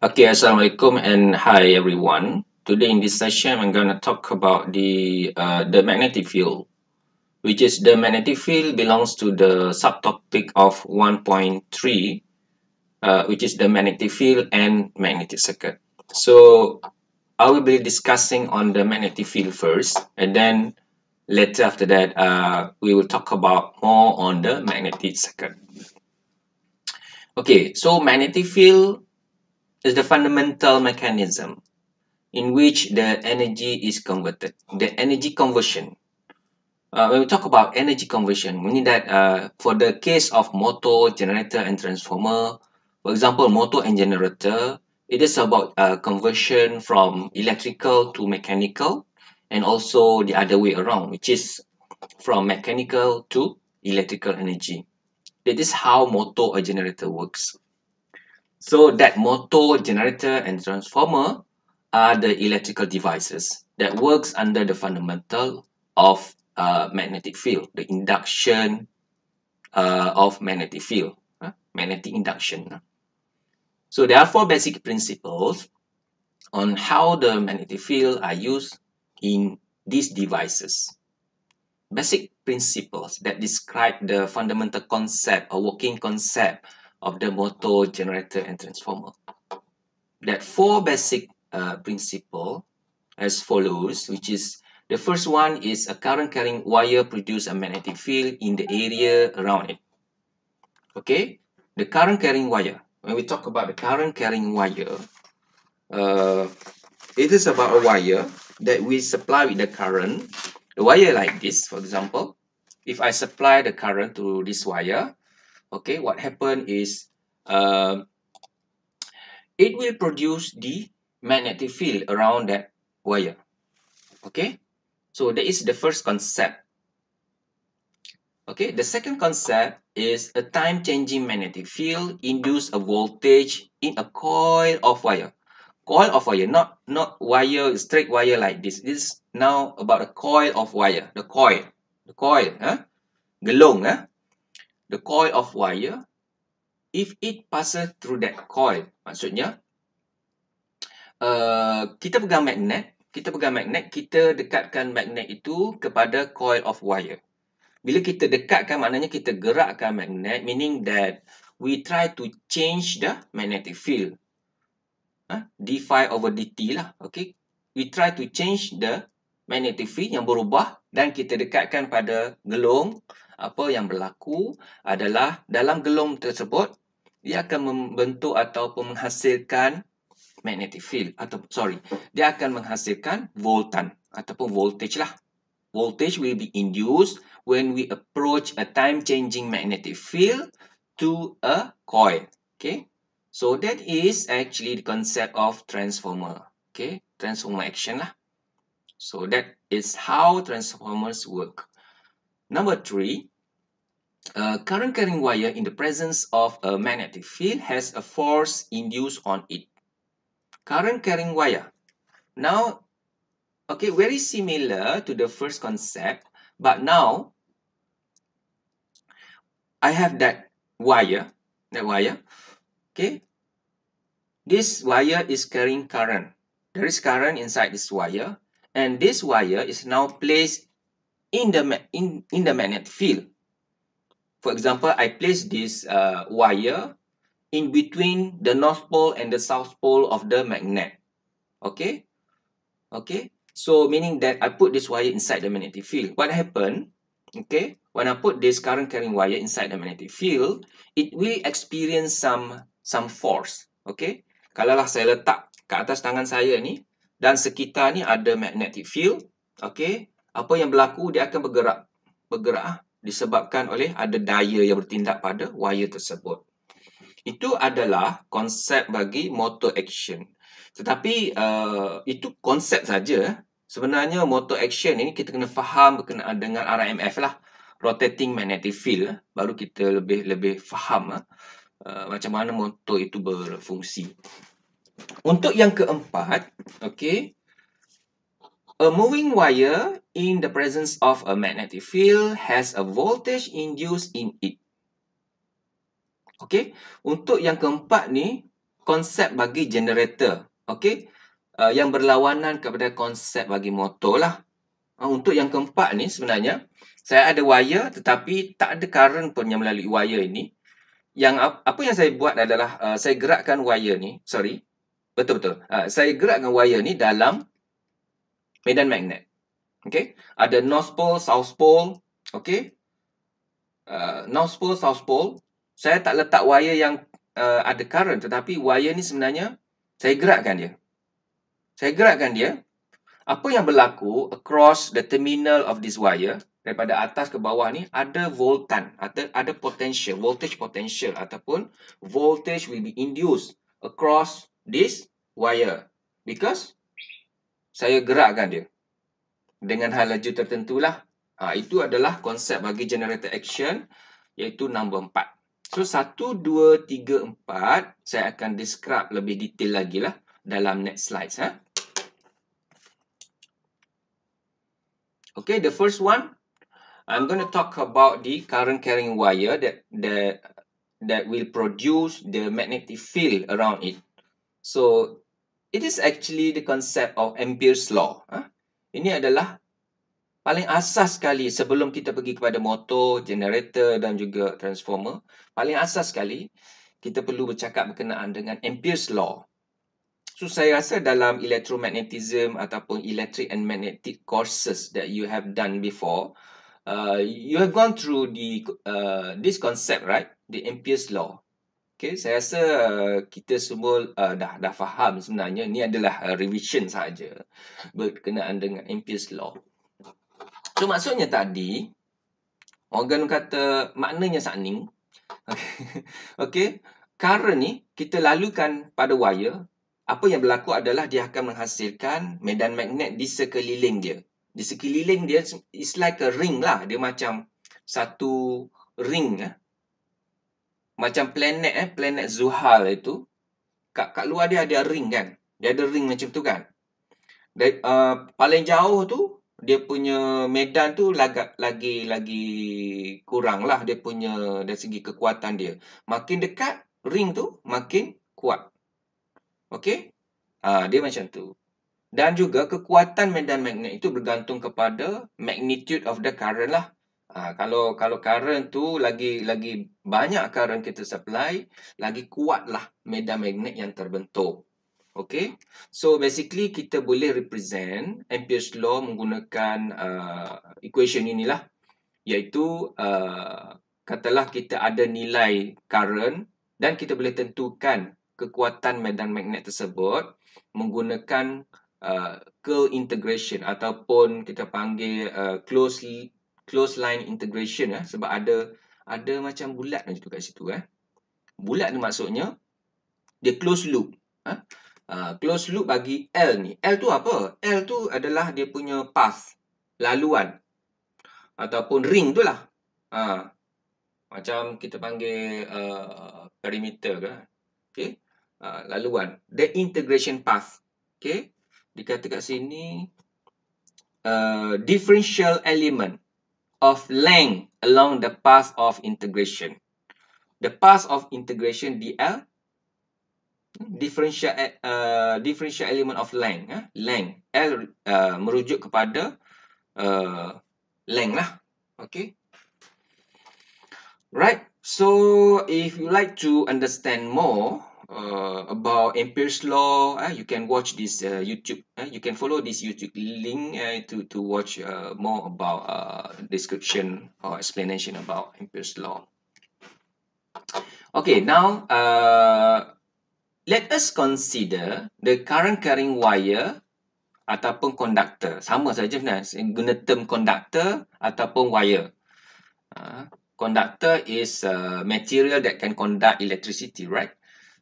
Okay, Assalamualaikum and hi everyone. Today in this session, I'm going to talk about the uh, the magnetic field, which is the magnetic field belongs to the subtopic of 1.3, uh, which is the magnetic field and magnetic circuit. So I will be discussing on the magnetic field first, and then later after that, uh, we will talk about more on the magnetic circuit. Okay, so magnetic field is the fundamental mechanism in which the energy is converted. The energy conversion. Uh, when we talk about energy conversion, we mean that uh, for the case of motor, generator, and transformer, for example, motor and generator, it is about uh, conversion from electrical to mechanical and also the other way around, which is from mechanical to electrical energy. That is how motor or generator works. So that motor, generator, and transformer are the electrical devices that works under the fundamental of uh, magnetic field, the induction uh, of magnetic field, uh, magnetic induction. So there are four basic principles on how the magnetic field are used in these devices. Basic principles that describe the fundamental concept or working concept of the motor, generator, and transformer. That four basic uh, principle as follows, which is the first one is a current carrying wire produce a magnetic field in the area around it. Okay, the current carrying wire. When we talk about the current carrying wire, uh, it is about a wire that we supply with the current. The wire like this, for example. If I supply the current to this wire, okay what happen is um, it will produce the magnetic field around that wire okay so that is the first concept okay the second concept is a time changing magnetic field induce a voltage in a coil of wire coil of wire not not wire straight wire like this this is now about a coil of wire the coil the coil huh? gelong. huh? the coil of wire if it passes through that coil. Maksudnya, uh, kita pegang magnet, kita pegang magnet, kita dekatkan magnet itu kepada coil of wire. Bila kita dekatkan, maknanya kita gerakkan magnet, meaning that we try to change the magnetic field. Huh? Ha? d phi over dt lah, okay? We try to change the magnetic field yang berubah dan kita dekatkan pada gelung, apa yang berlaku adalah dalam gelombang tersebut dia akan membentuk ataupun menghasilkan magnetic field atau sorry dia akan menghasilkan voltan ataupun voltage lah voltage will be induced when we approach a time changing magnetic field to a coil okay so that is actually the concept of transformer okay transformer action lah so that is how transformers work number three. a uh, current carrying wire in the presence of a magnetic field has a force induced on it. Current carrying wire. Now, okay, very similar to the first concept, but now I have that wire, that wire, okay. This wire is carrying current. There is current inside this wire, and this wire is now placed in the, in, in the magnetic field. for example, I place this uh, wire in between the north pole and the south pole of the magnet. Okay? Okay? So, meaning that I put this wire inside the magnetic field. What happened? Okay? When I put this current carrying wire inside the magnetic field, it will experience some some force. Okay? Kalaulah saya letak ke atas tangan saya ni, dan sekitar ni ada magnetic field. Okay? Apa yang berlaku, dia akan bergerak. Bergerak. Ah disebabkan oleh ada daya yang bertindak pada wayar tersebut. Itu adalah konsep bagi motor action. Tetapi uh, itu konsep saja. Sebenarnya motor action ini kita kena faham berkenaan dengan RMF lah, rotating magnetic field baru kita lebih lebih faham uh, macam mana motor itu berfungsi. Untuk yang keempat, okay. A moving wire in the presence of a magnetic field has a voltage induced in it. Okay, untuk yang keempat ni, konsep bagi generator. Okay, uh, yang berlawanan kepada konsep bagi motor lah. Uh, untuk yang keempat ni sebenarnya, saya ada wire tetapi tak ada current pun yang melalui wire ini. Yang Apa yang saya buat adalah uh, saya gerakkan wire ni, sorry. Betul-betul. Uh, saya gerakkan wire ni dalam medan magnet. Okay, ada North Pole, South Pole. Okay, uh, North Pole, South Pole. Saya tak letak wire yang uh, ada current, tetapi wire ni sebenarnya saya gerakkan dia. Saya gerakkan dia. Apa yang berlaku across the terminal of this wire, daripada atas ke bawah ni, ada voltan, ada, ada potential, voltage potential ataupun voltage will be induced across this wire. Because saya gerakkan dia dengan hal laju tertentu lah. Ha, itu adalah konsep bagi generator action iaitu nombor 4. So, 1, 2, 3, 4 saya akan describe lebih detail lagi lah dalam next slide. Ha? Okay, the first one, I'm going to talk about the current carrying wire that that that will produce the magnetic field around it. So, It is actually the concept of Ampere's law. Ha? Ini adalah paling asas sekali sebelum kita pergi kepada motor, generator dan juga transformer. Paling asas sekali kita perlu bercakap berkenaan dengan Ampere's law. So saya rasa dalam electromagnetism ataupun electric and magnetic courses that you have done before, uh, you have gone through the uh, this concept, right? The Ampere's law. Okay, saya rasa uh, kita semua uh, dah dah faham sebenarnya ni adalah uh, revision saja berkenaan dengan Ampere's law. So maksudnya tadi organ kata maknanya sanning. Okay. okay, current ni kita lalukan pada wire, apa yang berlaku adalah dia akan menghasilkan medan magnet di sekeliling dia. Di sekeliling dia is like a ring lah, dia macam satu ring lah macam planet eh planet Zuhal itu kat kat luar dia ada ring kan dia ada ring macam tu kan dari uh, paling jauh tu dia punya medan tu lagi lagi lagi lah dia punya dari segi kekuatan dia makin dekat ring tu makin kuat Okay, uh, ah, dia macam tu dan juga kekuatan medan magnet itu bergantung kepada magnitude of the current lah Ha, kalau kalau current tu lagi lagi banyak current kita supply, lagi kuatlah medan magnet yang terbentuk. Okay, so basically kita boleh represent Ampere's law menggunakan uh, equation inilah, iaitu uh, katalah kita ada nilai current dan kita boleh tentukan kekuatan medan magnet tersebut menggunakan uh, curl integration ataupun kita panggil uh, closely close line integration eh sebab ada ada macam bulat macam tu kat situ eh. Bulat tu maksudnya dia close loop. Eh? Uh, close loop bagi L ni. L tu apa? L tu adalah dia punya path. Laluan. Ataupun ring tu lah. Uh, macam kita panggil uh, perimeter ke. Okay. Uh, laluan. The integration path. Okay. dikatakan kat sini. Uh, differential element of length along the path of integration. The path of integration DL, differential, uh, differential element of length. Eh? Length, L uh, merujuk kepada uh, length lah. Okay. Right. So, if you like to understand more, uh, about Ampere's law, uh, you can watch this uh, YouTube. Uh, you can follow this YouTube link uh, to to watch uh, more about uh, description or explanation about Ampere's law. Okay, now uh, let us consider the current carrying wire ataupun conductor. Sama saja, nas. Guna term conductor ataupun wire. Uh, conductor is uh, material that can conduct electricity, right?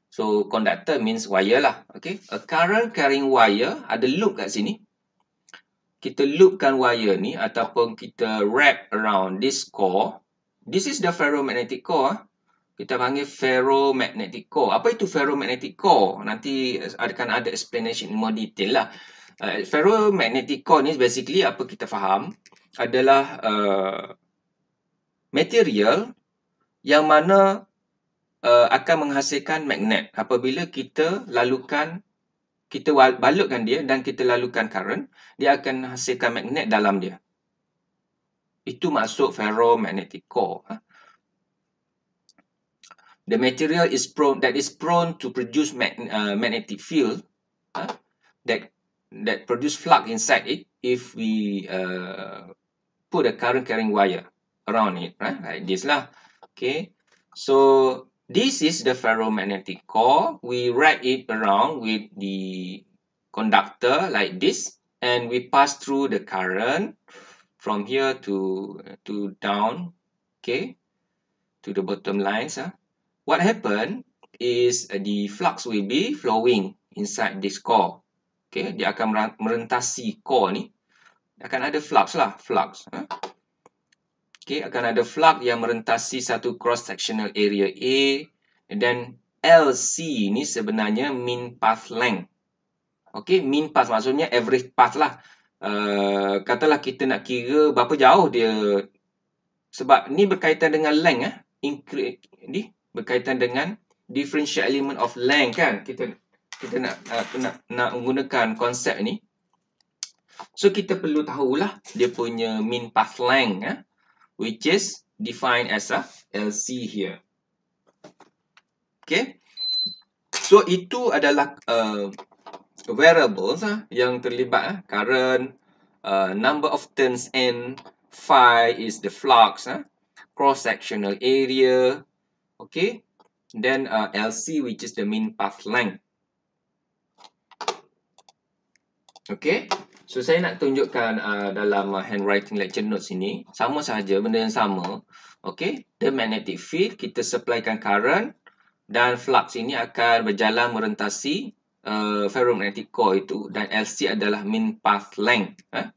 So, conductor means wire lah. Okay. A current carrying wire ada loop kat sini. Kita loopkan wire ni ataupun kita wrap around this core. This is the ferromagnetic core. Kita panggil ferromagnetic core. Apa itu ferromagnetic core? Nanti akan ada explanation in more detail lah. Uh, ferromagnetic core ni basically apa kita faham adalah uh, material yang mana uh, akan menghasilkan magnet apabila kita lalukan kita balutkan dia dan kita lalukan current dia akan hasilkan magnet dalam dia itu masuk ferromagnetic core ha. the material is prone that is prone to produce mag, uh, magnetic field uh, that that produce flux inside it if we uh, put a current carrying wire around it right ha, like this lah okay so This is the ferromagnetic core. We wrap it around with the conductor like this and we pass through the current from here to to down okay to the bottom lines huh? Ah. what happened is the flux will be flowing inside this core okay dia akan merentasi core ni akan ada flux lah flux huh? Ah. Okay, akan ada flux yang merentasi satu cross-sectional area A. Dan LC ini sebenarnya mean path length. Okay, mean path maksudnya average path lah. Uh, katalah kita nak kira berapa jauh dia. Sebab ni berkaitan dengan length. Eh. Incre ini berkaitan dengan differential element of length kan. Kita kita nak uh, nak, nak menggunakan konsep ni. So, kita perlu tahulah dia punya mean path length. Eh which is defined as a LC here. Okay. So, itu adalah uh, variables uh, yang terlibat. Uh, current, uh, number of turns N, phi is the flux, uh, cross-sectional area, okay. Then, uh, LC, which is the mean path length. Okay. So saya nak tunjukkan uh, dalam uh, handwriting lecture notes ini sama sahaja benda yang sama. okay? the magnetic field kita supplykan current dan flux ini akan berjalan merentasi uh, ferromagnetic core itu dan LC adalah mean path length. Eh?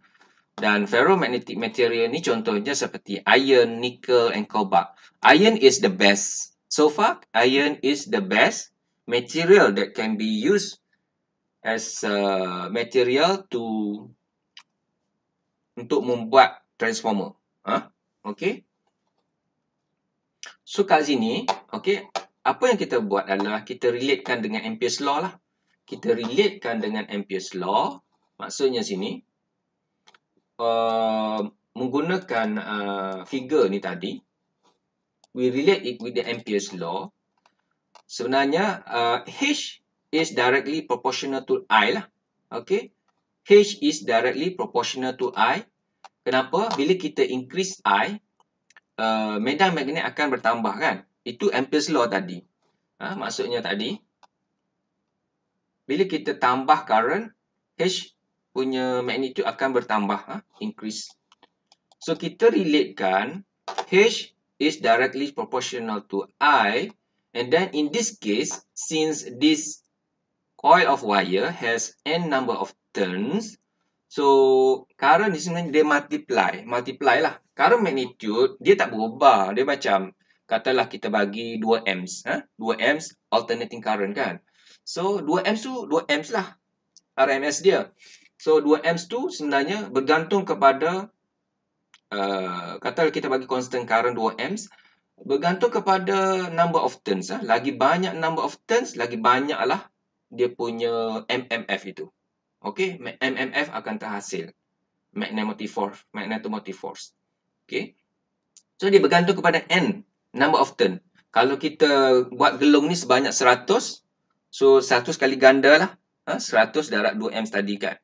Dan ferromagnetic material ni contohnya seperti iron, nickel and cobalt. Iron is the best. So far, iron is the best material that can be used as a material to untuk membuat transformer. ha? okay. So kali sini, okay, apa yang kita buat adalah kita relatekan dengan Ampere's law lah. Kita relatekan dengan Ampere's law. Maksudnya sini, uh, menggunakan uh, figure ni tadi, we relate it with the Ampere's law. Sebenarnya, uh, H is directly proportional to I lah. Okay. H is directly proportional to I. Kenapa? Bila kita increase I, uh, medan magnet akan bertambah kan? Itu Ampere's law tadi. Ha, maksudnya tadi, bila kita tambah current, H punya magnitude akan bertambah, ha? increase. So, kita relatekan H is directly proportional to I. And then, in this case, since this coil of wire has n number of turns. So, current ni sebenarnya dia multiply. Multiply lah. Current magnitude, dia tak berubah. Dia macam, katalah kita bagi 2 amps. Ha? 2 amps alternating current kan. So, 2 amps tu 2 amps lah. RMS dia. So, 2 amps tu sebenarnya bergantung kepada, uh, katalah kita bagi constant current 2 amps, bergantung kepada number of turns. Ha? Lagi banyak number of turns, lagi banyak lah dia punya MMF itu. Okey, MMF akan terhasil. Magnetic force, magnetomotive force. Okey. So dia bergantung kepada n number of turn. Kalau kita buat gelung ni sebanyak 100, so 100 kali ganda lah, 100 ha, darat 2m tadi kan.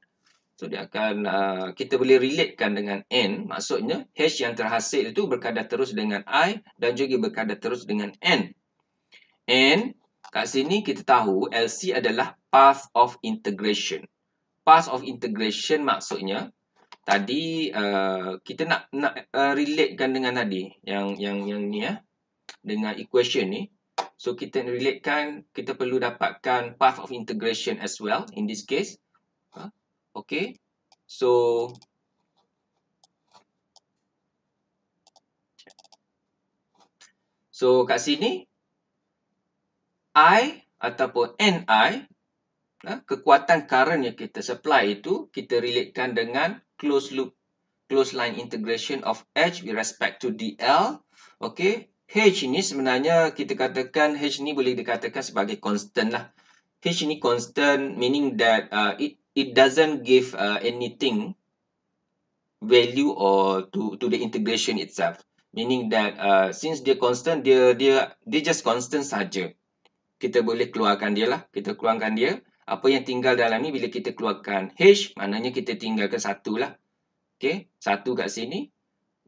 So dia akan uh, kita boleh relatekan dengan n, maksudnya h yang terhasil itu berkadar terus dengan i dan juga berkadar terus dengan n. n Kat sini kita tahu LC adalah path of integration. Path of integration maksudnya tadi uh, kita nak nak uh, relatekan dengan tadi yang yang yang ni ya dengan equation ni. So kita relatekan kita perlu dapatkan path of integration as well in this case. Okay. So So kat sini I ataupun NI, ya, kekuatan current yang kita supply itu, kita relatekan dengan close loop, close line integration of H with respect to DL. Okay, H ini sebenarnya kita katakan, H ini boleh dikatakan sebagai constant lah. H ini constant, meaning that uh, it it doesn't give uh, anything value or to to the integration itself. Meaning that uh, since dia constant, dia dia dia just constant saja kita boleh keluarkan dia lah. Kita keluarkan dia. Apa yang tinggal dalam ni bila kita keluarkan H, maknanya kita tinggalkan satu lah. Okay, satu kat sini.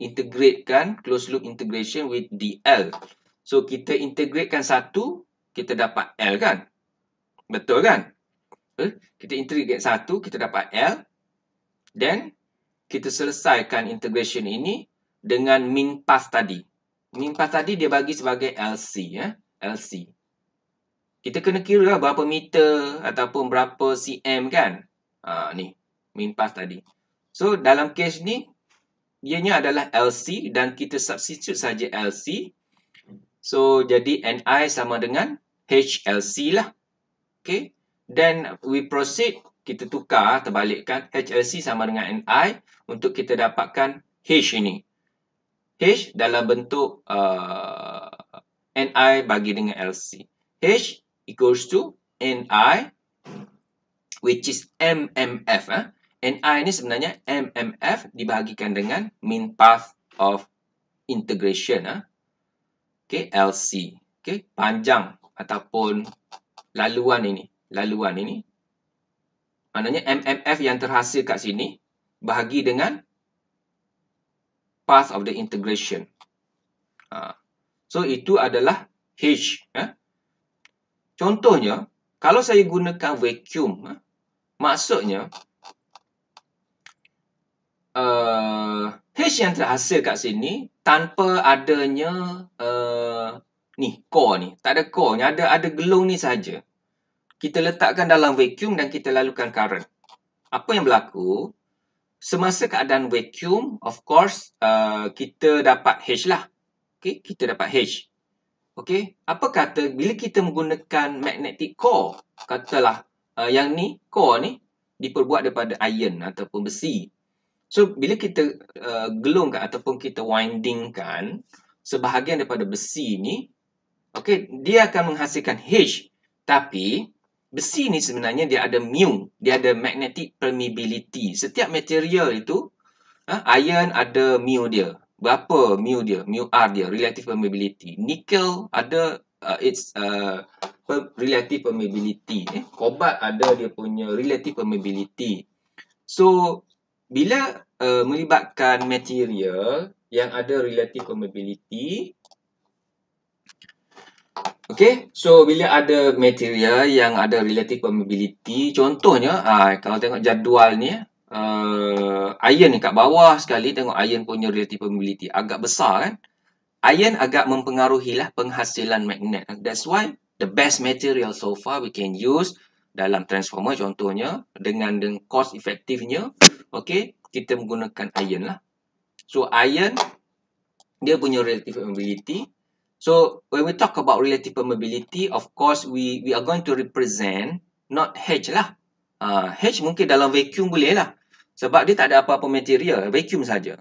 Integratekan, close loop integration with DL. So, kita integratekan satu, kita dapat L kan? Betul kan? Eh? Kita integrate satu, kita dapat L. Then, kita selesaikan integration ini dengan min pass tadi. Min pass tadi dia bagi sebagai LC. Eh? Ya? LC kita kena kira lah berapa meter ataupun berapa cm kan. Ha, ni, min pass tadi. So, dalam kes ni, ianya adalah LC dan kita substitute saja LC. So, jadi Ni sama dengan HLC lah. Okay. Then, we proceed. Kita tukar, terbalikkan. HLC sama dengan Ni untuk kita dapatkan H ini. H dalam bentuk uh, Ni bagi dengan LC. H equals to ni which is mmf eh? ni ini sebenarnya mmf dibahagikan dengan mean path of integration eh? okay lc okay panjang ataupun laluan ini laluan ini maknanya mmf yang terhasil kat sini bahagi dengan path of the integration uh, so itu adalah h eh? Contohnya, kalau saya gunakan vacuum, ha, maksudnya uh, H yang terhasil kat sini tanpa adanya uh, ni core ni. Tak ada core ni, ada, ada gelung ni saja. Kita letakkan dalam vacuum dan kita lalukan current. Apa yang berlaku? Semasa keadaan vacuum, of course, uh, kita dapat H lah. Okay, kita dapat H. Okey, apa kata bila kita menggunakan magnetic core, katalah uh, yang ni core ni diperbuat daripada iron ataupun besi. So bila kita uh, eh, gelungkan ataupun kita windingkan sebahagian daripada besi ni, okey, dia akan menghasilkan H. Tapi besi ni sebenarnya dia ada mu, dia ada magnetic permeability. Setiap material itu, uh, iron ada mu dia berapa mu dia, mu r dia, relative permeability. Nikel ada uh, its uh, relative permeability. Eh. Kobalt ada dia punya relative permeability. So, bila uh, melibatkan material yang ada relative permeability, Okay, so bila ada material yang ada relative permeability, contohnya, ha, kalau tengok jadual ni, uh, iron ni kat bawah sekali tengok iron punya relative permeability agak besar kan iron agak mempengaruhi lah penghasilan magnet that's why the best material so far we can use dalam transformer contohnya dengan dengan cost effectifnya okey kita menggunakan iron lah so iron dia punya relative permeability so when we talk about relative permeability of course we we are going to represent not h lah Uh, H mungkin dalam vacuum boleh lah sebab dia tak ada apa-apa material, vacuum saja.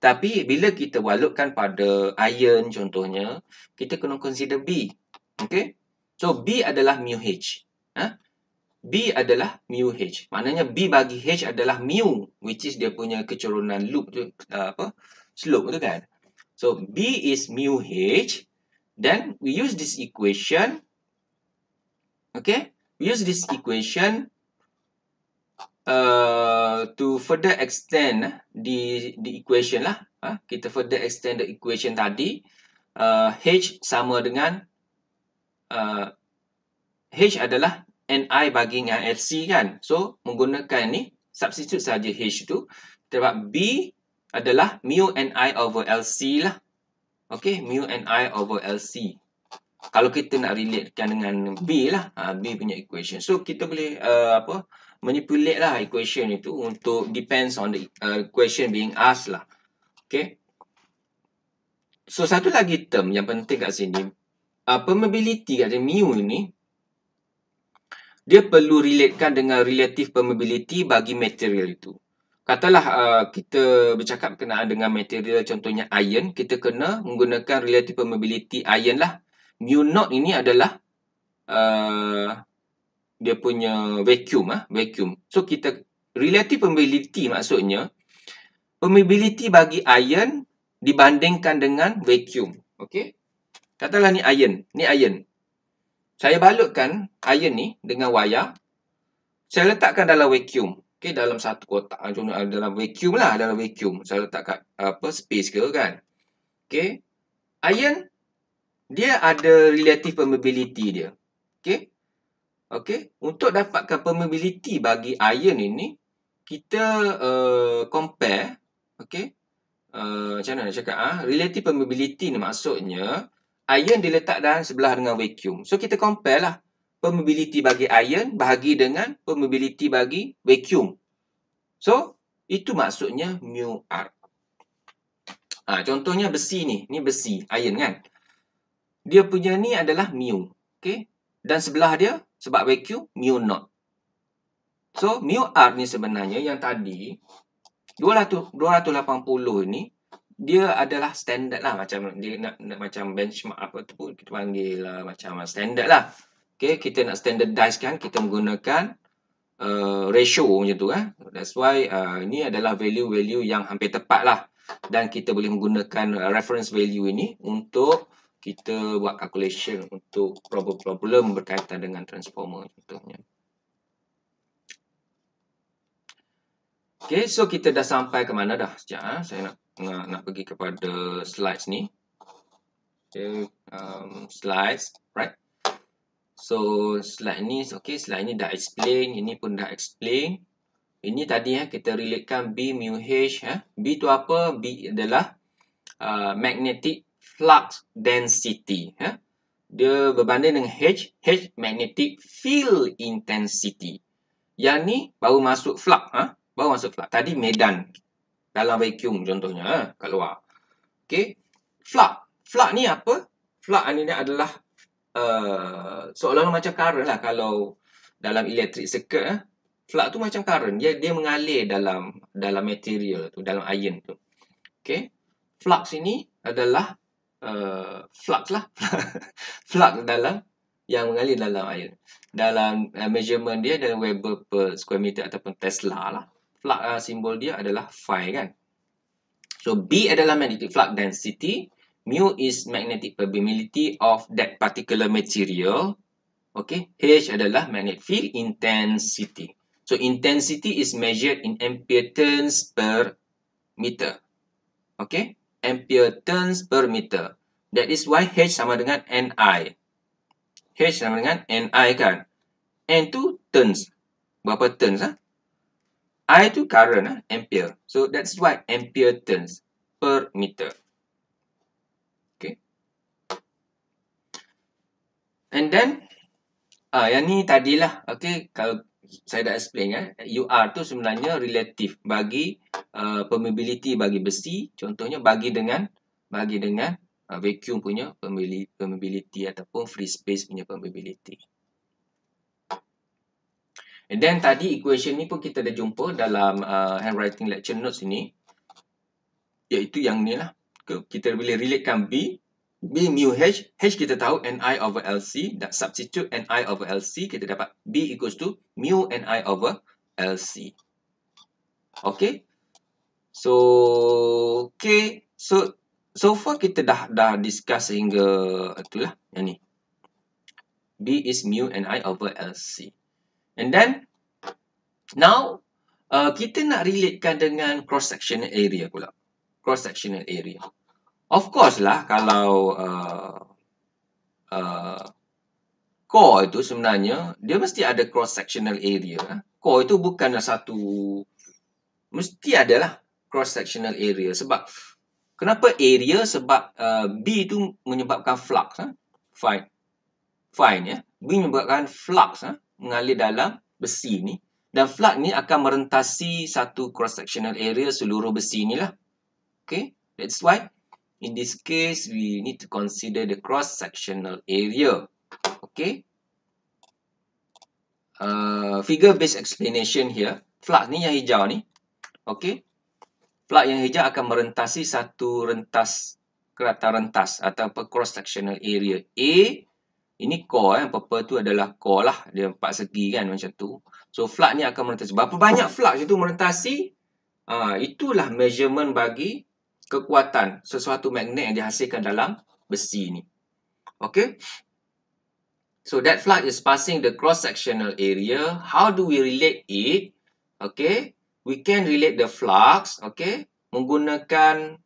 Tapi bila kita balutkan pada iron contohnya, kita kena consider B. Okay? So B adalah mu H. Ha? B adalah mu H. Maknanya B bagi H adalah mu, which is dia punya kecerunan loop tu, ah, apa, slope tu kan. So B is mu H. Then we use this equation. Okay? We use this equation Uh, to further extend eh, the the equation lah. Uh, kita further extend the equation tadi. Uh, H sama dengan uh, H adalah Ni bagi dengan Fc kan. So, menggunakan ni, substitute saja H tu. Kita B adalah mu Ni over Lc lah. Okay, mu Ni over Lc. Kalau kita nak relatekan dengan B lah. Ha, B punya equation. So, kita boleh uh, apa... Uh, manipulate lah equation itu untuk depends on the uh, equation being asked lah. Okay. So, satu lagi term yang penting kat sini. Uh, permeability kat sini, mu ini. Dia perlu relatekan dengan relative permeability bagi material itu. Katalah uh, kita bercakap berkenaan dengan material contohnya iron. Kita kena menggunakan relative permeability iron lah. Mu naught ini adalah uh, dia punya vacuum ah vacuum so kita relative permeability maksudnya permeability bagi iron dibandingkan dengan vacuum okey katalah ni iron ni iron saya balutkan iron ni dengan wayar saya letakkan dalam vacuum okey dalam satu kotak ah, contohnya dalam vacuum lah dalam vacuum saya letak kat apa space ke kan okey iron dia ada relative permeability dia okey Okey, untuk dapatkan permeability bagi iron ini, kita uh, compare, okey. Uh, macam mana nak cakap ah, ha? relative permeability ni maksudnya iron diletak dalam sebelah dengan vacuum. So kita compare lah permeability bagi iron bahagi dengan permeability bagi vacuum. So itu maksudnya mu r. Ha, contohnya besi ni, ni besi iron kan. Dia punya ni adalah mu, okay, Dan sebelah dia sebab VQ, mu not. So, mu R ni sebenarnya yang tadi, 280 ni, dia adalah standard lah. Macam dia nak, nak macam benchmark apa tu pun, kita panggil lah, macam standard lah. Okay, kita nak standardize kan, kita menggunakan uh, ratio macam tu kan. Eh. That's why, uh, ni adalah value-value yang hampir tepat lah. Dan kita boleh menggunakan uh, reference value ini untuk kita buat calculation untuk problem-problem berkaitan dengan transformer contohnya. Okay, so kita dah sampai ke mana dah? Sekejap, ha? saya nak, nak nak pergi kepada slides ni. Okay, um, slides, right? So, slide ni, okay, slide ni dah explain, ini pun dah explain. Ini tadi ya, kita relatekan B, mu, H. Ya. B tu apa? B adalah uh, magnetic flux density. Ya. Dia berbanding dengan H, H magnetic field intensity. Yang ni baru masuk flux. Ha? Baru masuk flux. Tadi medan. Dalam vacuum contohnya. Ha? Kat luar. Okay. Flux. Flux ni apa? Flux ni adalah uh, seolah-olah macam current lah. Kalau dalam electric circuit. Ha? Flux tu macam current. Dia, dia mengalir dalam dalam material tu. Dalam iron tu. Okay. Flux ini adalah uh, flux lah flux dalam yang mengalir dalam air dalam uh, measurement dia dalam Weber per square meter ataupun Tesla lah flux uh, simbol dia adalah phi kan so B adalah magnetic flux density mu is magnetic permeability of that particular material okay H adalah magnetic field intensity so intensity is measured in ampere turns per meter okay ampere turns per meter. That is why H sama dengan Ni. H sama dengan Ni kan. N tu turns. Berapa turns? ah? I tu current, ah, ampere. So that's why ampere turns per meter. Okay. And then, ah, yang ni tadilah. Okay, kalau saya dah explain eh UR tu sebenarnya relatif bagi uh, permeability bagi besi contohnya bagi dengan bagi dengan uh, vacuum punya permeability ataupun free space punya permeability and then tadi equation ni pun kita dah jumpa dalam uh, handwriting lecture notes ini iaitu yang ni lah kita boleh relatekan B B mu H, H kita tahu Ni over LC, dan substitute Ni over LC, kita dapat B equals to mu Ni over LC. Okay? So, okay. So, so far kita dah dah discuss sehingga itulah, yang ni. B is mu Ni over LC. And then, now, uh, kita nak relatekan dengan cross-sectional area pula. Cross-sectional area. Of course lah kalau uh, uh, core itu sebenarnya dia mesti ada cross sectional area. Core itu bukanlah satu mesti adalah cross sectional area sebab kenapa area sebab uh, B itu menyebabkan flux ha? fine fine ya B menyebabkan flux ha? mengalir dalam besi ni dan flux ni akan merentasi satu cross sectional area seluruh besi ni lah. Okay, that's why In this case, we need to consider the cross-sectional area. Okay. Uh, Figure-based explanation here. Flux ni yang hijau ni. Okay. Flux yang hijau akan merentasi satu rentas, kerata rentas atau cross-sectional area. A, ini core. Eh. Purple tu adalah core lah. Dia empat segi kan macam tu. So, flux ni akan merentasi. Berapa banyak flux itu merentasi? Uh, itulah measurement bagi kekuatan sesuatu magnet yang dihasilkan dalam besi ini. Okay. So that flux is passing the cross-sectional area. How do we relate it? Okay. We can relate the flux. Okay. Menggunakan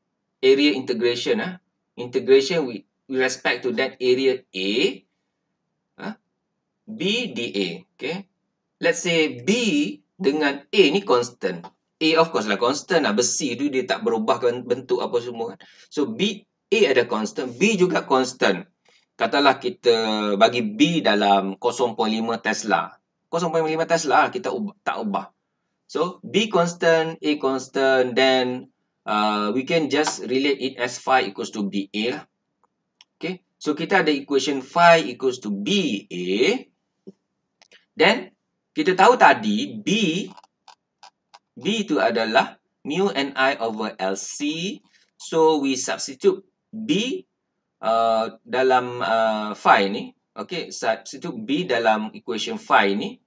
area integration. Eh? Integration with respect to that area A. Eh? B, D, A. Okay. Let's say B dengan A ni constant. A of course lah constant lah. Besi tu dia tak berubahkan bentuk apa semua kan. So B, A ada constant. B juga constant. Katalah kita bagi B dalam 0.5 Tesla. 0.5 Tesla lah, kita ubah, tak ubah. So B constant, A constant. Then uh, we can just relate it as phi equals to BA lah. Okay. So kita ada equation phi equals to B BA. Then kita tahu tadi B B itu adalah mu ni over LC. So, we substitute B uh, dalam uh, phi ni. Okay, substitute B dalam equation phi ni.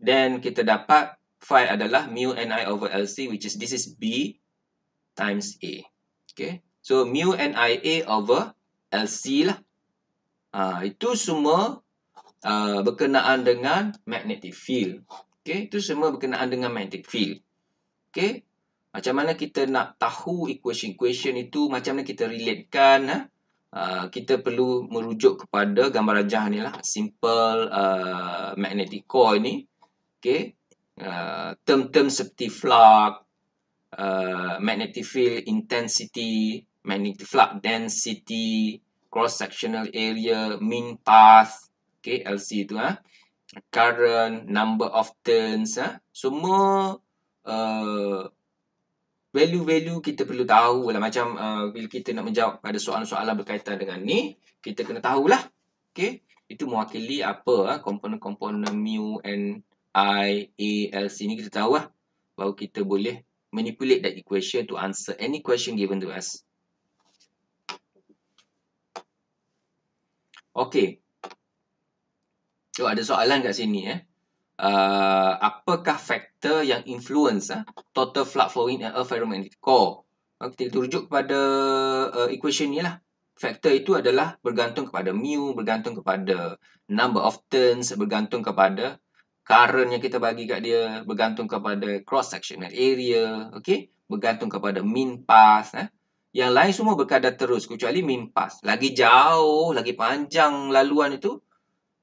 Then, kita dapat phi adalah mu ni over LC, which is this is B times A. Okay, so mu ni A over LC lah. Uh, itu semua uh, berkenaan dengan magnetic field. Okay, itu semua berkenaan dengan magnetic field. Okay. Macam mana kita nak tahu equation-equation itu, macam mana kita relatekan. Ha? Uh, kita perlu merujuk kepada gambar rajah ni lah. Simple uh, magnetic core ni. Okay. Uh, term-term uh, seperti flux, uh, magnetic field intensity, magnetic flux density, cross-sectional area, mean path, okay, LC tu. Ha? Current, number of turns. Ha? Semua Uh, value-value kita perlu tahu lah macam uh, bila kita nak menjawab pada soalan-soalan berkaitan dengan ni kita kena tahulah okey itu mewakili apa ah komponen-komponen mu n i a l c ni kita tahulah baru kita boleh manipulate that equation to answer any question given to us okey tu so, ada soalan kat sini eh uh, apakah faktor yang influence uh, total flood flowing at Earth Aeromagnetic Core. Uh, kita rujuk kepada uh, equation ni lah. Faktor itu adalah bergantung kepada mu, bergantung kepada number of turns, bergantung kepada current yang kita bagi kat dia, bergantung kepada cross-sectional area, okay? bergantung kepada mean pass. Eh? Yang lain semua berkadar terus kecuali mean pass. Lagi jauh, lagi panjang laluan itu,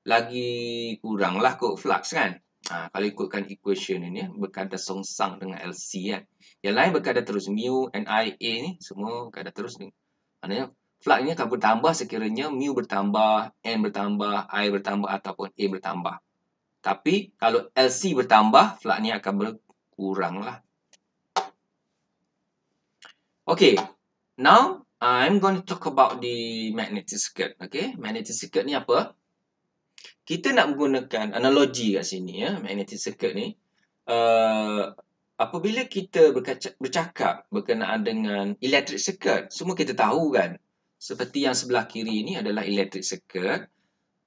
lagi kuranglah kot flux kan. Ha, kalau ikutkan equation ini, berkadar songsang dengan LC. Kan? Yang lain berkadar terus. Mu and i IA ini semua berkadar terus. ni. Maksudnya, flux ini akan bertambah sekiranya mu bertambah, N bertambah, I bertambah ataupun A bertambah. Tapi, kalau LC bertambah, flux ini akan berkurang. Lah. Okay. Now, I'm going to talk about the magnetic circuit. Okay. Magnetic circuit ni apa? kita nak menggunakan analogi kat sini ya magnetic circuit ni uh, apabila kita berkaca- bercakap berkenaan dengan electric circuit semua kita tahu kan seperti yang sebelah kiri ini adalah electric circuit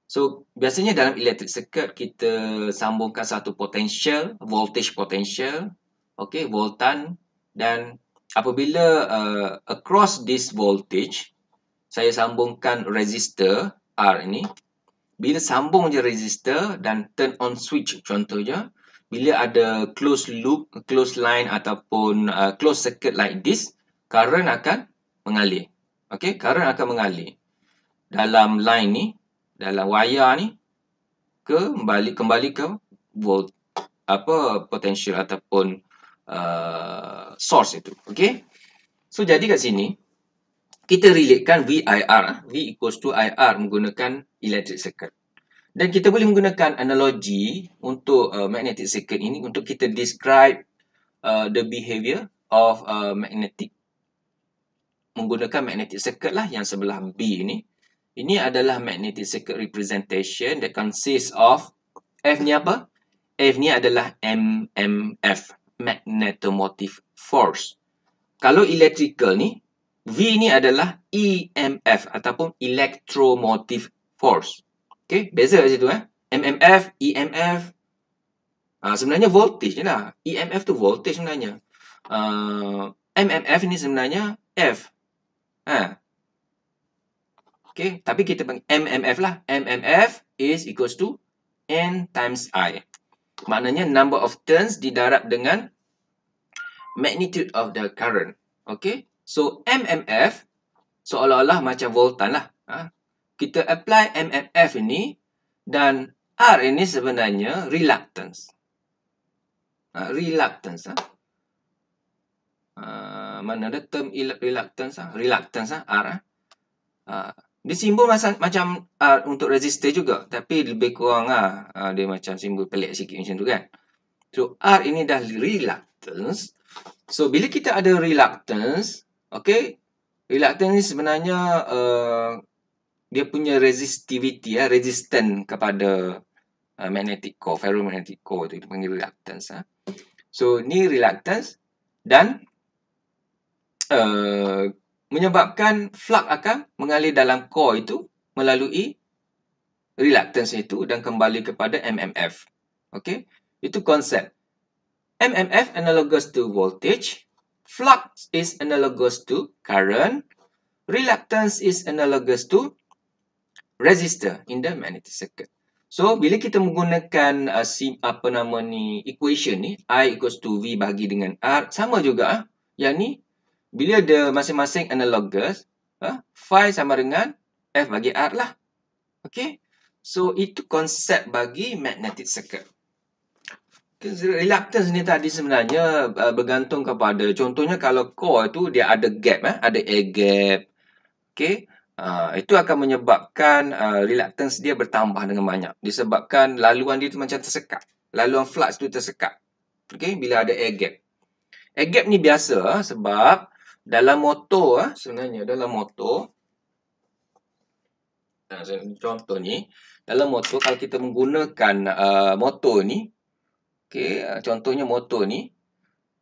so biasanya dalam electric circuit kita sambungkan satu potential voltage potential okey voltan dan apabila uh, across this voltage saya sambungkan resistor R ini bila sambung je resistor dan turn on switch contohnya, bila ada close loop, close line ataupun uh, close circuit like this, current akan mengalir. Okay, current akan mengalir dalam line ni, dalam wayar ni, ke kembali, kembali ke volt apa potensial ataupun uh, source itu. Okay, so jadi kat sini, kita relatekan VIR. Ah. V equals to IR menggunakan electric circuit. Dan kita boleh menggunakan analogi untuk uh, magnetic circuit ini untuk kita describe uh, the behavior of uh, magnetic. Menggunakan magnetic circuit lah yang sebelah B ini. Ini adalah magnetic circuit representation that consists of F ni apa? F ni adalah MMF, magnetomotive force. Kalau electrical ni, V ni adalah EMF ataupun electromotive force. okey? beza kat situ eh. MMF, EMF. Uh, ah, sebenarnya voltage je lah. EMF tu voltage sebenarnya. Uh, ah, MMF ni sebenarnya F. Ha. Okay, tapi kita panggil MMF lah. MMF is equals to N times I. Maknanya number of turns didarab dengan magnitude of the current. okey? So, MMF seolah-olah macam voltan lah. Ha? Kita apply MMF ini dan R ini sebenarnya reluctance. Ha, reluctance. Ha? Ha, mana ada term reluctance? Ha? Reluctance ha? R. Ha? Ha, dia simbol macam, macam R untuk resistor juga. Tapi lebih kurang lah. Ha, dia macam simbol pelik sikit macam tu kan. So, R ini dah reluctance. So, bila kita ada reluctance, Okey, Reluctance ni sebenarnya uh, dia punya resistivity, ya, resistant kepada uh, magnetic core, ferromagnetic core tu. Kita panggil reluctance. Ha. So, ni reluctance dan uh, menyebabkan flux akan mengalir dalam core itu melalui reluctance itu dan kembali kepada MMF. Okey, Itu konsep. MMF analogous to voltage flux is analogous to current. Reluctance is analogous to resistor in the magnetic circuit. So, bila kita menggunakan uh, sim, apa nama ni, equation ni, I equals to V bahagi dengan R, sama juga. Uh, yang ni, bila ada masing-masing analogous, uh, phi sama dengan F bagi R lah. Okay? So, itu konsep bagi magnetic circuit. Reluctance ni tadi sebenarnya uh, bergantung kepada contohnya kalau core tu dia ada gap eh, ada air gap. okay, Uh, itu akan menyebabkan uh, reluctance dia bertambah dengan banyak. Disebabkan laluan dia tu macam tersekat. Laluan flux tu tersekat. okay, bila ada air gap. Air gap ni biasa eh, sebab dalam motor eh, sebenarnya dalam motor uh, contoh ni, dalam motor kalau kita menggunakan uh, motor ni Okay, ah, contohnya motor ni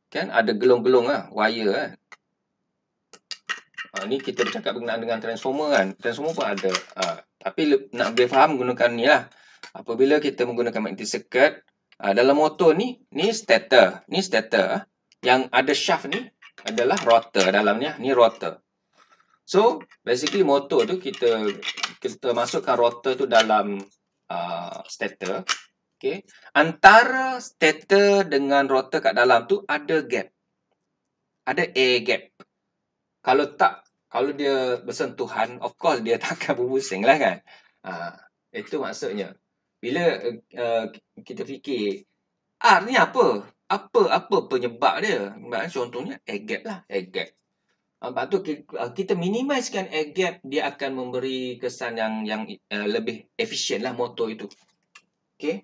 kan ada gelong-gelong ah, wire kan. Ha, ni kita bercakap berkenaan dengan transformer kan. Transformer pun ada. Ha, tapi nak boleh faham gunakan ni lah. Apabila kita menggunakan magnetic circuit. Ha, dalam motor ni. Ni stator. Ni stator. Yang ada shaft ni. Adalah rotor dalamnya. Lah, ni rotor. So basically motor tu kita. Kita masukkan rotor tu dalam uh, stator. Okay. Antara stator dengan rotor kat dalam tu ada gap. Ada air gap. Kalau tak, kalau dia bersentuhan, of course dia tak akan berpusing lah kan. Ha, itu maksudnya. Bila uh, kita fikir, R ah, ni apa? Apa apa penyebab dia? Maksudnya, contohnya air gap lah. Air gap. Ha, lepas tu ah, kita minimiskan air gap, dia akan memberi kesan yang yang uh, lebih efisien lah motor itu. Okay.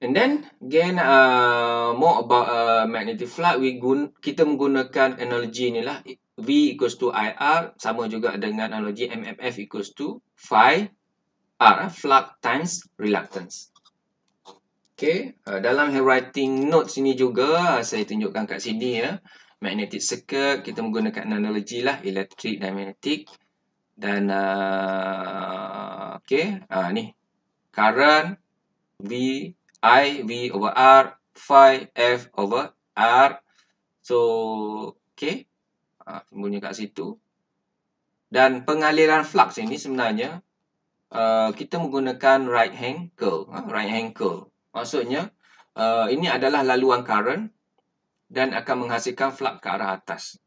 And then, again, uh, more about uh, magnetic flux, we gun kita menggunakan analogi ni lah. V equals to IR, sama juga dengan analogi MMF equals to phi R, ah, flux times reluctance. Okay, uh, dalam handwriting notes ini juga, uh, saya tunjukkan kat sini ya. Magnetic circuit, kita menggunakan analogi lah, electric dan magnetic dan uh, okey uh, ni current v i v over r phi f over r so okay, uh, timbulnya kat situ dan pengaliran flux ini sebenarnya uh, kita menggunakan right hand curl uh, right hand curl maksudnya uh, ini adalah laluan current dan akan menghasilkan flux ke arah atas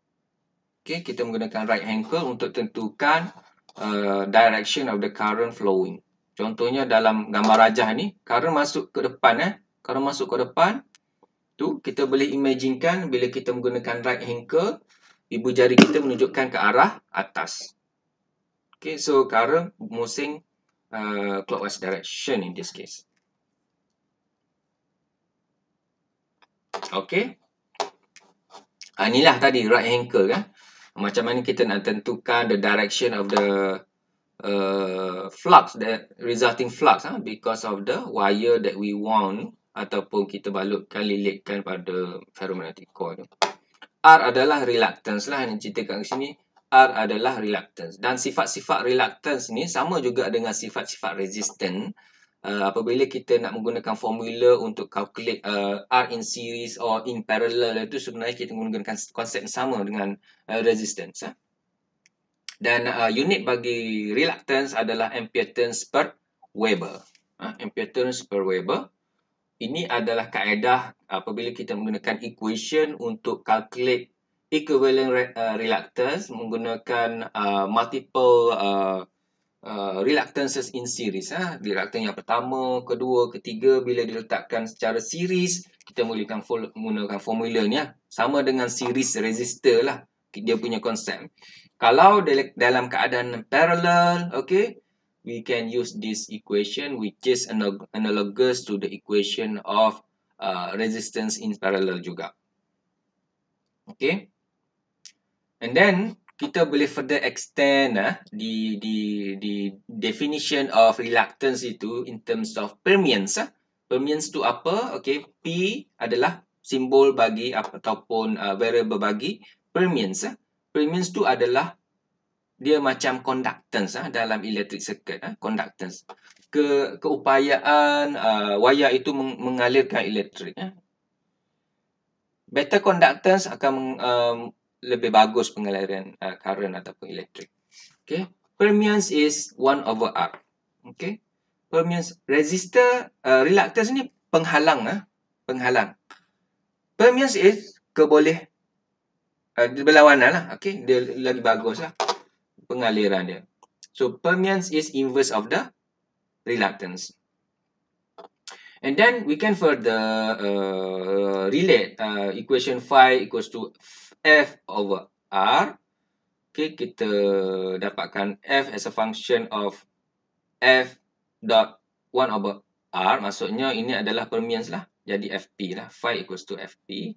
okey kita menggunakan right hand curl untuk tentukan Uh, direction of the current flowing. Contohnya dalam gambar rajah ni, current masuk ke depan eh. Current masuk ke depan tu kita boleh imaginekan bila kita menggunakan right hand curl, ibu jari kita menunjukkan ke arah atas. Okay, so current moving uh, clockwise direction in this case. Okay. Ha, inilah tadi right hand curl kan. Eh? macam mana kita nak tentukan the direction of the uh, flux the resulting flux ah huh? because of the wire that we wound ataupun kita balutkan lilitkan pada ferromagnetic coil R adalah reluctance lah yang ceritakan kat sini R adalah reluctance dan sifat-sifat reluctance ni sama juga dengan sifat-sifat resistance uh, apabila kita nak menggunakan formula untuk calculate uh, R in series or in parallel itu sebenarnya kita menggunakan konsep yang sama dengan uh, resistance. Eh? Dan uh, unit bagi reluctance adalah impedance per Weber. Uh, impedance per Weber. Ini adalah kaedah apabila kita menggunakan equation untuk calculate equivalent re uh, reluctance menggunakan uh, multiple uh, Uh, reluctances in series. Ha? Ah. Reluctance yang pertama, kedua, ketiga bila diletakkan secara series, kita menggunakan, menggunakan formula ni. Ha? Sama dengan series resistor lah. Dia punya konsep. Kalau dalam keadaan parallel, okay, we can use this equation which is analogous to the equation of uh, resistance in parallel juga. Okay. And then, kita boleh further extend ah di di di definition of reluctance itu in terms of permeance ah. Permeance tu apa? Okey, P adalah simbol bagi ataupun uh, variable bagi permeance ah. Permeance tu adalah dia macam conductance ah dalam electric circuit ah, conductance. Ke keupayaan uh, wayar itu meng mengalirkan elektrik ah. Better conductance akan um, lebih bagus pengaliran uh, current ataupun elektrik. Okay. Permeance is 1 over R. Okay. Permeance resistor, uh, reluctance ni penghalang. Ah. Uh, penghalang. Permeance is keboleh uh, berlawanan lah. Okay. Dia lagi bagus lah pengaliran dia. So, permeance is inverse of the reluctance. And then, we can further uh, relate uh, equation phi equals to f over r. Okay, kita dapatkan f as a function of f dot 1 over r. Maksudnya ini adalah permeance lah. Jadi fp lah. Phi equals to fp.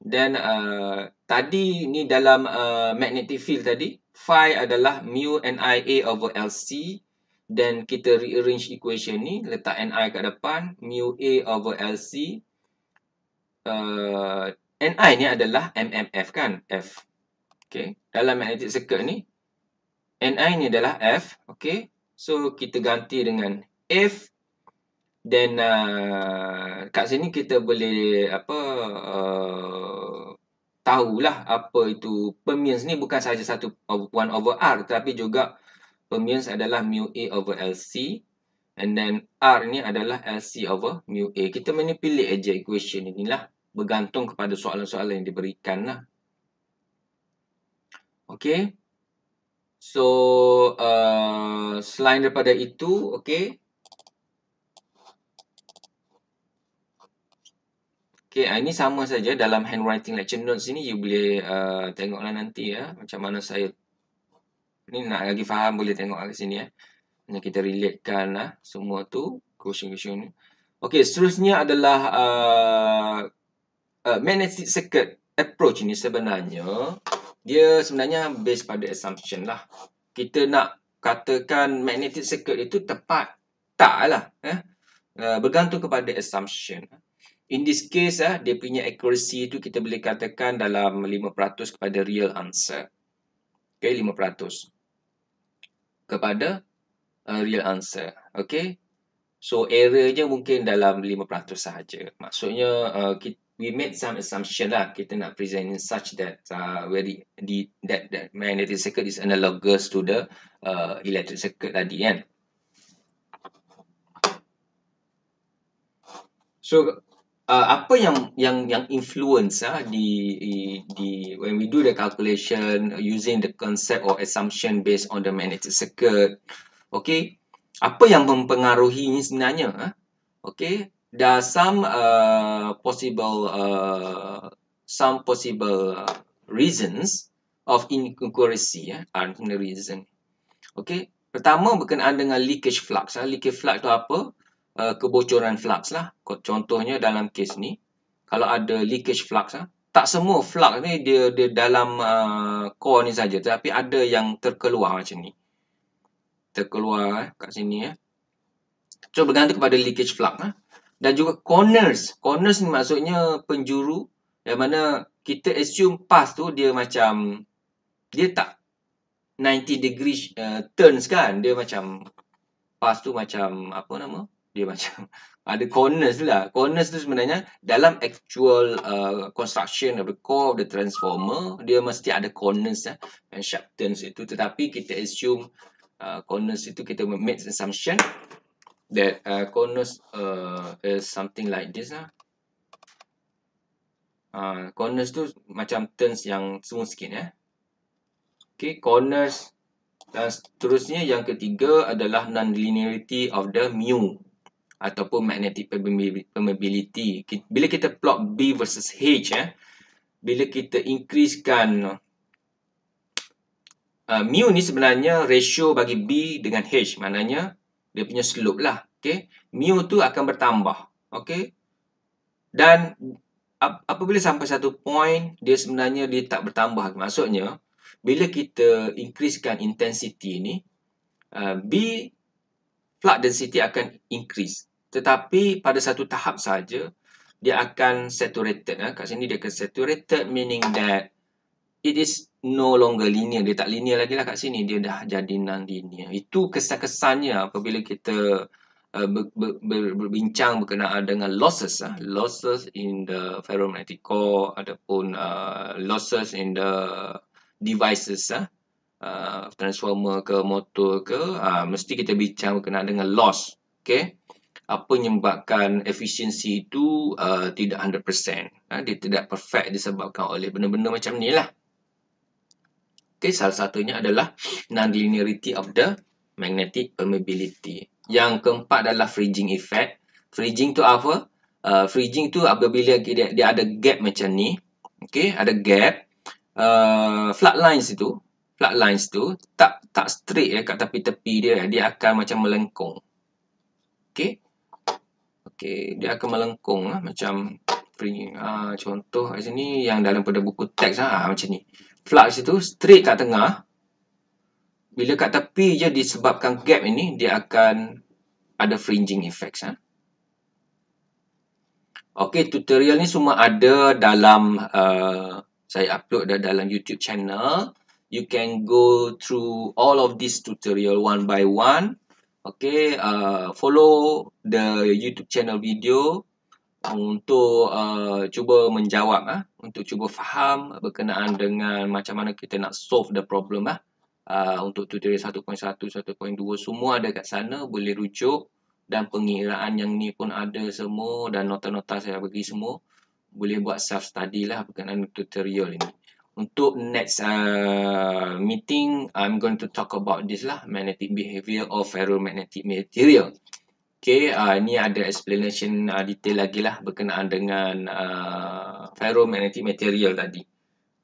Then uh, tadi ni dalam uh, magnetic field tadi. Phi adalah mu ni a over lc. Then kita rearrange equation ni. Letak ni kat depan. Mu a over lc. Uh, Ni ni adalah MMF kan? F. Okay. Dalam magnetic circuit ni. Ni ni adalah F. Okay. So, kita ganti dengan F. Then, uh, kat sini kita boleh apa uh, tahulah apa itu permeance ni bukan sahaja satu of 1 over R tapi juga permeance adalah mu A over LC and then R ni adalah LC over mu A. Kita mana pilih aja equation lah bergantung kepada soalan-soalan yang diberikan lah. Okay. So, uh, selain daripada itu, okay. Okay, ah, ini sama saja dalam handwriting lecture notes ini, you boleh uh, tengoklah nanti ya. Macam mana saya, ini nak lagi faham boleh tengok kat sini ya. Hanya kita relatekan lah semua tu, question-question ni. Okay, seterusnya adalah... Uh, Uh, magnetic circuit approach ni sebenarnya dia sebenarnya based pada assumption lah. Kita nak katakan magnetic circuit itu tepat tak lah. Eh? Uh, bergantung kepada assumption. In this case, eh, dia punya accuracy itu kita boleh katakan dalam 5% kepada real answer. Okay, 5% kepada uh, real answer. Okay, so error errornya mungkin dalam 5% sahaja. Maksudnya, uh, kita we made some assumption lah kita nak present in such that uh, where the, the that that magnetic circuit is analogous to the uh, electric circuit tadi kan so uh, apa yang yang yang influence ah di di when we do the calculation using the concept or assumption based on the magnetic circuit okay apa yang mempengaruhi ini sebenarnya ah okay there are some uh, possible uh, some possible uh, reasons of inaccuracy. ya uh, and reason okay pertama berkenaan dengan leakage flux uh, leakage flux tu apa uh, kebocoran flux lah contohnya dalam kes ni kalau ada leakage flux uh, tak semua flux ni dia dia dalam uh, core ni saja tapi ada yang terkeluar macam ni terkeluar eh, kat sini ya eh. so bergantung kepada leakage flux ah dan juga corners. Corners ni maksudnya penjuru yang mana kita assume pass tu dia macam dia tak 90 degree uh, turns kan. Dia macam pass tu macam apa nama? Dia macam ada corners lah. Corners tu sebenarnya dalam actual uh, construction of the core of the transformer dia mesti ada corners lah. and sharp turns itu. Tetapi kita assume uh, corners itu kita make assumption that uh, conus uh, is something like this lah. Uh, corners tu macam turns yang smooth sikit eh. Okay, corners dan seterusnya yang ketiga adalah non-linearity of the mu ataupun magnetic permeability. Bila kita plot B versus H eh, bila kita increasekan uh, mu ni sebenarnya ratio bagi B dengan H. Maknanya dia punya slope lah. Okay. Mu tu akan bertambah. Okay. Dan ap apabila sampai satu point, dia sebenarnya dia tak bertambah. Maksudnya, bila kita increasekan intensity ni, uh, B flux density akan increase. Tetapi pada satu tahap saja dia akan saturated. Eh. Kat sini dia akan saturated meaning that it is no longer linear. Dia tak linear lagi lah kat sini. Dia dah jadi non-linear. Itu kesan-kesannya apabila kita uh, ber, ber, ber, berbincang berkenaan dengan losses. Uh, losses in the ferromagnetic core ataupun uh, losses in the devices. Uh, uh, transformer ke motor ke. Uh, mesti kita bincang berkenaan dengan loss. Okay. Apa menyebabkan efisiensi itu uh, tidak 100%. Uh, ah, dia tidak perfect disebabkan oleh benda-benda macam ni lah okay, salah satunya adalah non-linearity of the magnetic permeability. Yang keempat adalah fridging effect. Fridging tu apa? Uh, fridging tu apabila dia, dia ada gap macam ni. Okay, ada gap. Uh, flat lines itu, flat lines tu tak tak straight ya kat tepi-tepi dia, dia akan macam melengkung. Okay, okay, dia akan melengkung lah, macam uh, contoh macam ni yang dalam pada buku teks lah, macam ni flux itu straight kat tengah bila kat tepi je disebabkan gap ini dia akan ada fringing effects ha? ok tutorial ni semua ada dalam uh, saya upload dah dalam youtube channel you can go through all of this tutorial one by one ok uh, follow the youtube channel video Um, untuk uh, cuba menjawab uh, untuk cuba faham berkenaan dengan macam mana kita nak solve the problem ah uh, untuk tutorial 1.1 1.2 semua ada kat sana boleh rujuk dan pengiraan yang ni pun ada semua dan nota-nota saya bagi semua boleh buat self study lah berkenaan tutorial ini untuk next uh, meeting i'm going to talk about this lah magnetic behavior of ferromagnetic material Okay, uh, ni ada explanation uh, detail lagi lah berkenaan dengan uh, ferromagnetic material tadi.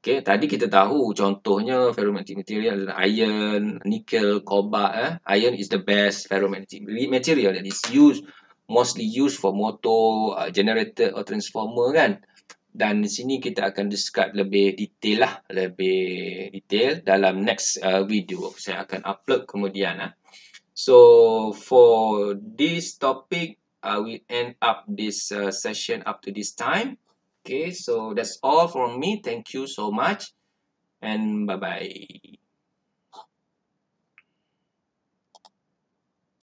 Okay, tadi kita tahu contohnya ferromagnetic material adalah iron, nickel, cobalt. Eh. Iron is the best ferromagnetic material that is used, mostly used for motor, uh, generator or transformer kan. Dan di sini kita akan discuss lebih detail lah, lebih detail dalam next uh, video. Saya akan upload kemudian lah. Eh. so for this topic I uh, will end up this uh, session up to this time okay so that's all from me thank you so much and bye bye